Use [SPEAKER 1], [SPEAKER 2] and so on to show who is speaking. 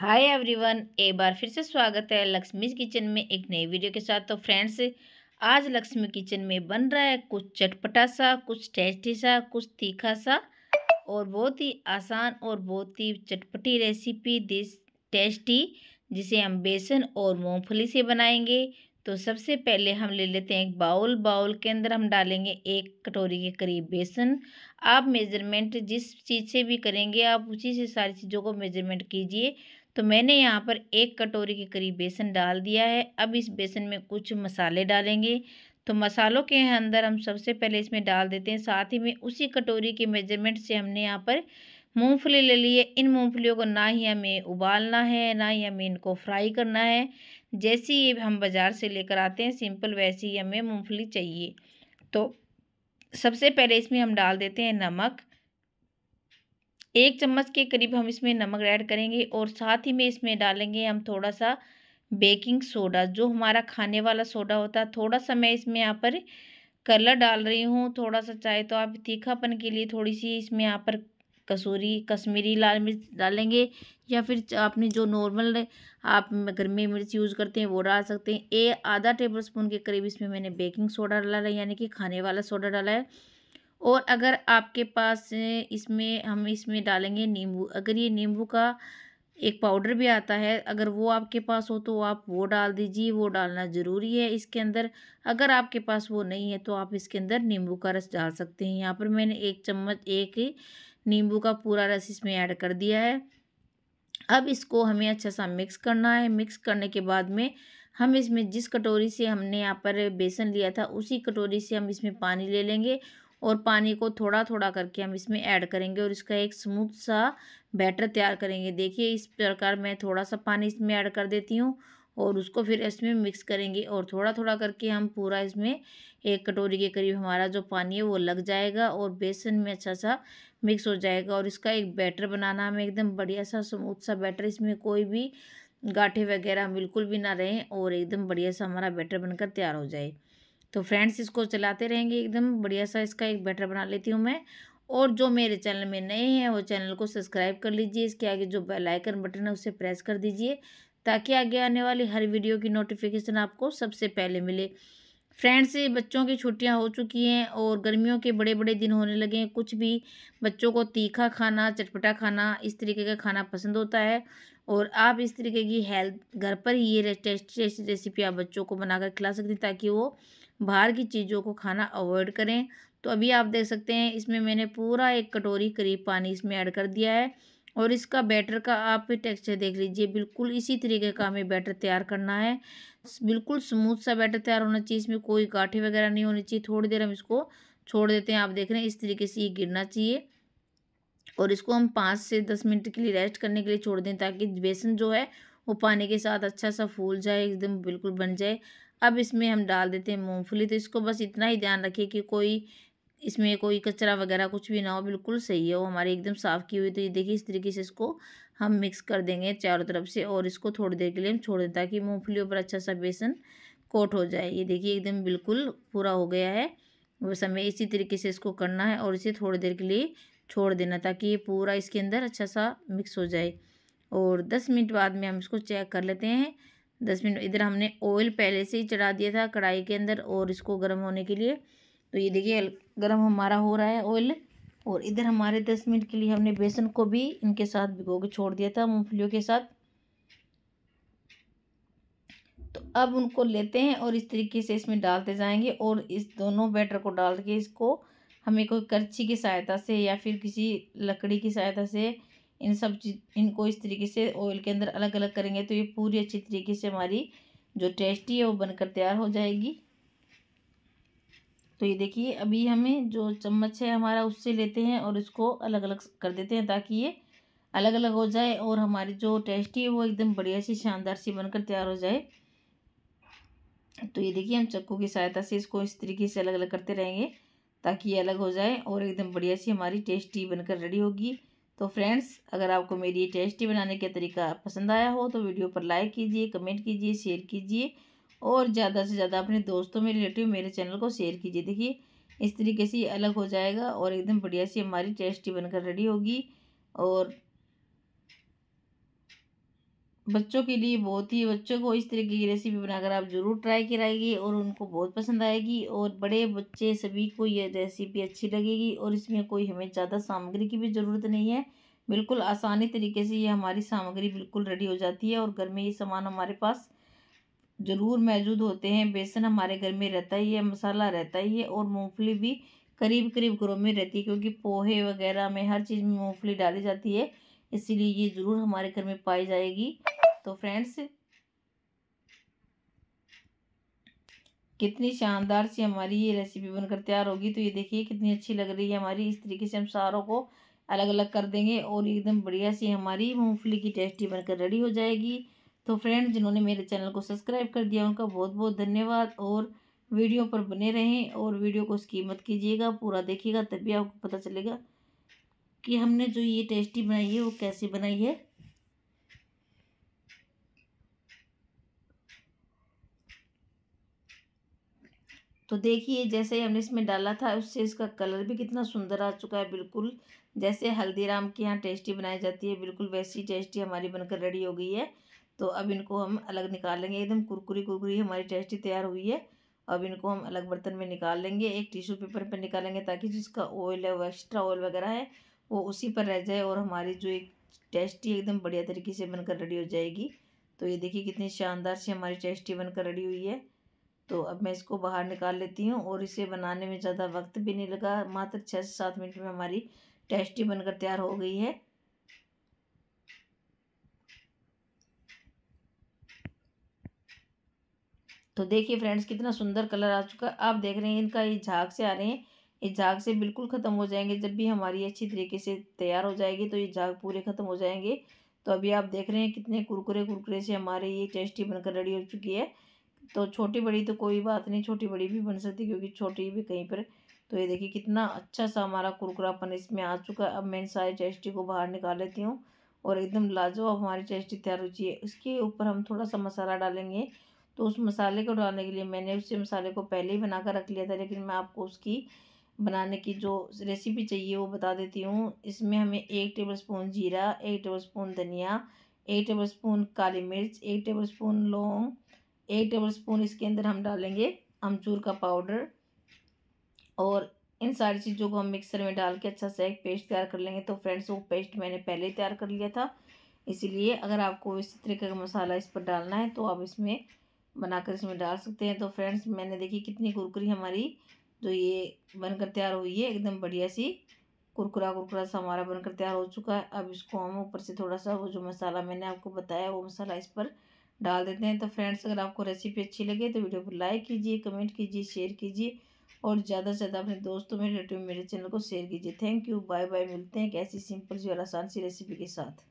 [SPEAKER 1] hi everyone एक बार फिर से स्वागत है लक्ष्मीज किचन में एक नई वीडियो के साथ तो फ्रेंड्स आज लक्ष्मी किचन में बन रहा है कुछ चटपटा सा कुछ टेस्टी सा कुछ तीखा सा और बहुत ही आसान और बहुत ही चटपटी रेसिपी दिस टेस्टी जिसे हम बेसन और मूंगफली से बनाएंगे तो सबसे पहले हम ले लेते हैं एक बाउल बाउल के अंदर हम डालेंगे एक कटोरी के करीब बेसन आप मेज़रमेंट जिस चीज़ से भी करेंगे आप उसी से सारी चीज़ों को मेज़रमेंट कीजिए तो मैंने यहाँ पर एक कटोरी के करीब बेसन डाल दिया है अब इस बेसन में कुछ मसाले डालेंगे तो मसालों के अंदर हम सबसे पहले इसमें डाल देते हैं साथ ही में उसी कटोरी के मेजरमेंट से हमने यहाँ पर मूंगफली ले लिए इन मूंगफलियों को ना ही हमें उबालना है ना ही हमें इनको फ्राई करना है जैसी ये हम बाज़ार से लेकर आते हैं सिंपल वैसी ही हमें मूंगफली चाहिए तो सबसे पहले इसमें हम डाल देते हैं नमक एक चम्मच के करीब हम इसमें नमक ऐड करेंगे और साथ ही में इसमें डालेंगे हम थोड़ा सा बेकिंग सोडा जो हमारा खाने वाला सोडा होता है थोड़ा सा मैं इसमें यहाँ पर कलर डाल रही हूँ थोड़ा सा चाहे तो आप तीखापन के लिए थोड़ी सी इसमें यहाँ पर कसूरी कश्मीरी लाल मिर्च डालेंगे या फिर आपने जो नॉर्मल आप गर्मी मिर्च यूज़ करते हैं वो डाल सकते हैं ए आधा टेबल स्पून के करीब इसमें मैंने बेकिंग सोडा डाला है यानी कि खाने वाला सोडा डाला है और अगर आपके पास इसमें हम इसमें डालेंगे नींबू अगर ये नींबू का एक पाउडर भी आता है अगर वो आपके पास हो तो आप वो डाल दीजिए वो डालना ज़रूरी है इसके अंदर अगर आपके पास वो नहीं है तो आप इसके अंदर नींबू का रस डाल सकते हैं यहाँ पर मैंने एक चम्मच एक ही नींबू का पूरा रस इसमें ऐड कर दिया है अब इसको हमें अच्छा सा मिक्स करना है मिक्स करने के बाद में हम इसमें जिस कटोरी से हमने यहाँ पर बेसन लिया था उसी कटोरी से हम इसमें पानी ले लेंगे और पानी को थोड़ा थोड़ा करके हम इसमें ऐड करेंगे और इसका एक स्मूथ सा बैटर तैयार करेंगे देखिए इस प्रकार मैं थोड़ा सा पानी इसमें ऐड कर देती हूँ और उसको फिर इसमें मिक्स करेंगे और थोड़ा थोड़ा करके हम पूरा इसमें एक कटोरी के करीब हमारा जो पानी है वो लग जाएगा और बेसन में अच्छा सा मिक्स हो जाएगा और इसका एक बैटर बनाना हमें एकदम बढ़िया सा स्मूथ सा बैटर इसमें कोई भी गाठे वगैरह बिल्कुल भी ना रहें और एकदम बढ़िया सा हमारा बैटर बनकर तैयार हो जाए तो फ्रेंड्स इसको चलाते रहेंगे एकदम बढ़िया सा इसका एक बैटर बना लेती हूँ मैं और जो मेरे चैनल में नए हैं वो चैनल को सब्सक्राइब कर लीजिए इसके आगे जो बेल आइकन बटन है उसे प्रेस कर दीजिए ताकि आगे आने वाली हर वीडियो की नोटिफिकेशन आपको सबसे पहले मिले फ्रेंड्स बच्चों की छुट्टियां हो चुकी हैं और गर्मियों के बड़े बड़े दिन होने लगे हैं कुछ भी बच्चों को तीखा खाना चटपटा खाना इस तरीके का खाना पसंद होता है और आप इस तरीके की हेल्थ घर पर ही ये टेस्टी टेस्टी रेसिपी आप बच्चों को बनाकर खिला सकते हैं ताकि वो बाहर की चीज़ों को खाना अवॉइड करें तो अभी आप देख सकते हैं इसमें मैंने पूरा एक कटोरी करीब पानी इसमें ऐड कर दिया है और इसका बैटर का आप टेक्सचर देख लीजिए बिल्कुल इसी तरीके का हमें बैटर तैयार करना है बिल्कुल स्मूथ सा बैटर तैयार होना चाहिए इसमें कोई काठी वगैरह नहीं होनी चाहिए थोड़ी देर हम इसको छोड़ देते हैं आप देख रहे हैं इस तरीके से ये गिरना चाहिए और इसको हम पाँच से दस मिनट के लिए रेस्ट करने के लिए छोड़ दें ताकि बेसन जो है वो पानी के साथ अच्छा सा फूल जाए एकदम बिल्कुल बन जाए अब इसमें हम डाल देते हैं मूँगफली तो इसको बस इतना ही ध्यान रखिए कि कोई इसमें कोई कचरा वगैरह कुछ भी ना हो बिल्कुल सही है वो हमारी एकदम साफ़ की हुई तो ये देखिए इस तरीके से इसको हम मिक्स कर देंगे चारों तरफ से और इसको थोड़ी देर के लिए हम छोड़ दें ताकि मूँगफली पर अच्छा सा बेसन कोट हो जाए ये देखिए एकदम बिल्कुल पूरा हो गया है बस हमें इसी तरीके से इसको करना है और इसे थोड़ी देर के लिए छोड़ देना ताकि ये पूरा इसके अंदर अच्छा सा मिक्स हो जाए और दस मिनट बाद में हम इसको चेक कर लेते हैं दस मिनट इधर हमने ऑयल पहले से ही चढ़ा दिया था कढ़ाई के अंदर और इसको गर्म होने के लिए तो ये देखिए गर्म हमारा हो रहा है ऑयल और इधर हमारे दस मिनट के लिए हमने बेसन को भी इनके साथ भिगो के छोड़ दिया था मूँगफलियों के साथ तो अब उनको लेते हैं और इस तरीके से इसमें डालते जाएंगे और इस दोनों बैटर को डाल के इसको हमें कोई करछी की सहायता से या फिर किसी लकड़ी की सहायता से इन सब चीज इनको इस तरीके से ऑयल के अंदर अलग अलग करेंगे तो ये पूरी अच्छी तरीके से हमारी जो टेस्टी है वो बनकर तैयार हो जाएगी तो ये देखिए अभी हमें जो चम्मच है हमारा उससे लेते हैं और इसको अलग अलग कर देते हैं ताकि ये अलग अलग हो जाए और हमारी जो टेस्टी है वो एकदम बढ़िया सी शानदार सी बनकर तैयार हो जाए तो ये देखिए हम चक्कू की सहायता से इसको इस तरीके से अलग अलग करते रहेंगे ताकि ये अलग हो जाए और एकदम बढ़िया सी हमारी टेस्टी बनकर रेडी होगी तो फ्रेंड्स अगर आपको मेरी ये टेस्टी बनाने का तरीका पसंद आया हो तो वीडियो पर लाइक कीजिए कमेंट कीजिए शेयर कीजिए और ज़्यादा से ज़्यादा अपने दोस्तों में रिलेटिव मेरे चैनल को शेयर कीजिए देखिए इस तरीके से ये अलग हो जाएगा और एकदम बढ़िया सी हमारी टेस्टी बनकर रेडी होगी और बच्चों के लिए बहुत ही बच्चों को इस तरीके की रेसिपी बनाकर आप ज़रूर ट्राई कराएगी और उनको बहुत पसंद आएगी और बड़े बच्चे सभी को ये रेसिपी अच्छी लगेगी और इसमें कोई हमें ज़्यादा सामग्री की भी ज़रूरत नहीं है बिल्कुल आसानी तरीके से ये हमारी सामग्री बिल्कुल रेडी हो जाती है और घर में ये सामान हमारे पास ज़रूर मौजूद होते हैं बेसन हमारे घर में रहता ही है मसाला रहता ही है और मूँगफली भी करीब करीब घरों में रहती है क्योंकि पोहे वगैरह में हर चीज़ में मूँगफली डाली जाती है इसीलिए ये ज़रूर हमारे घर में पाई जाएगी तो फ्रेंड्स कितनी शानदार सी हमारी ये रेसिपी बनकर तैयार होगी तो ये देखिए कितनी अच्छी लग रही है हमारी इस तरीके से हम सारों को अलग अलग कर देंगे और एकदम बढ़िया सी हमारी मूँगफली की टेस्टी बनकर रेडी हो जाएगी तो फ्रेंड जिन्होंने मेरे चैनल को सब्सक्राइब कर दिया उनका बहुत बहुत धन्यवाद और वीडियो पर बने रहें और वीडियो को उसकी मत कीजिएगा पूरा देखिएगा तभी आपको पता चलेगा कि हमने जो ये टेस्टी बनाई है वो कैसे बनाई है तो देखिए जैसे ही हमने इसमें डाला था उससे इसका कलर भी कितना सुंदर आ चुका है बिल्कुल जैसे हल्दीराम की यहाँ टेस्टी बनाई जाती है बिल्कुल वैसी टेस्टी हमारी बनकर रेडी हो गई है तो अब इनको हम अलग निकाल लेंगे एकदम कुरकुरी कुरकुरी हमारी टेस्टी तैयार हुई है अब इनको हम अलग बर्तन में निकाल लेंगे एक टिश्यू पेपर पर निकालेंगे ताकि जिसका ऑयल है वो एक्स्ट्रा ऑयल वगैरह है वो उसी पर रह जाए और हमारी जो एक टेस्टी एकदम बढ़िया तरीके से बनकर रेडी हो जाएगी तो ये देखिए कितनी शानदार से हमारी टेस्टी बनकर रेडी हुई है तो अब मैं इसको बाहर निकाल लेती हूँ और इसे बनाने में ज़्यादा वक्त भी नहीं लगा मात्र छः से सात मिनट में हमारी टेस्टी बनकर तैयार हो गई है तो देखिए फ्रेंड्स कितना सुंदर कलर आ चुका है आप देख रहे हैं इनका ये झाग से आ रहे हैं ये झाग से बिल्कुल ख़त्म हो जाएंगे जब भी हमारी अच्छी तरीके से तैयार हो जाएगी तो ये झाग पूरे ख़त्म हो जाएंगे तो अभी आप देख रहे हैं कितने कुरकुरे कुरकुरे से हमारे ये टेस्टी बनकर रेडी हो चुकी है तो छोटी बड़ी तो कोई बात नहीं छोटी बड़ी भी बन सकती क्योंकि छोटी भी कहीं पर तो ये देखिए कितना अच्छा सा हमारा कुरकुरापन इसमें आ चुका है अब मैं इन सारे टेस्टी को बाहर निकाल लेती हूँ और एकदम अब हमारी टेस्टी तैयार हो चुकी है इसके ऊपर हम थोड़ा सा मसाला डालेंगे तो उस मसाले को डालने के लिए मैंने उसी मसाले को पहले ही बना कर रख लिया था लेकिन मैं आपको उसकी बनाने की जो रेसिपी चाहिए वो बता देती हूँ इसमें हमें एक टेबल स्पून जीरा एक टेबल स्पून धनिया एक टेबल स्पून काली मिर्च एक टेबल स्पून लौंग एक टेबल स्पून इसके अंदर हम डालेंगे अमचूर का पाउडर और इन सारी चीज़ों को हम मिक्सर में डाल के अच्छा सा एक पेस्ट तैयार कर लेंगे तो फ्रेंड्स वो पेस्ट मैंने पहले ही तैयार कर लिया था इसीलिए अगर आपको इस तरीके का मसाला इस पर डालना है तो आप इसमें बनाकर इसमें डाल सकते हैं तो फ्रेंड्स मैंने देखी कितनी कुरकुरी हमारी जो तो ये बनकर तैयार हुई है एकदम बढ़िया सी कुरकुरा कुरकुरा सा हमारा बनकर तैयार हो चुका है अब इसको हम ऊपर से थोड़ा सा वो जो मसाला मैंने आपको बताया वो मसाला इस पर डाल देते हैं तो फ्रेंड्स अगर आपको रेसिपी अच्छी लगे तो वीडियो को लाइक कीजिए कमेंट कीजिए शेयर कीजिए और ज़्यादा से ज़्यादा अपने दोस्तों में रिलेटिव मेरे चैनल को शेयर कीजिए थैंक यू बाय बाय मिलते हैं एक ऐसी सिंपल सी और आसान सी रेसिपी के साथ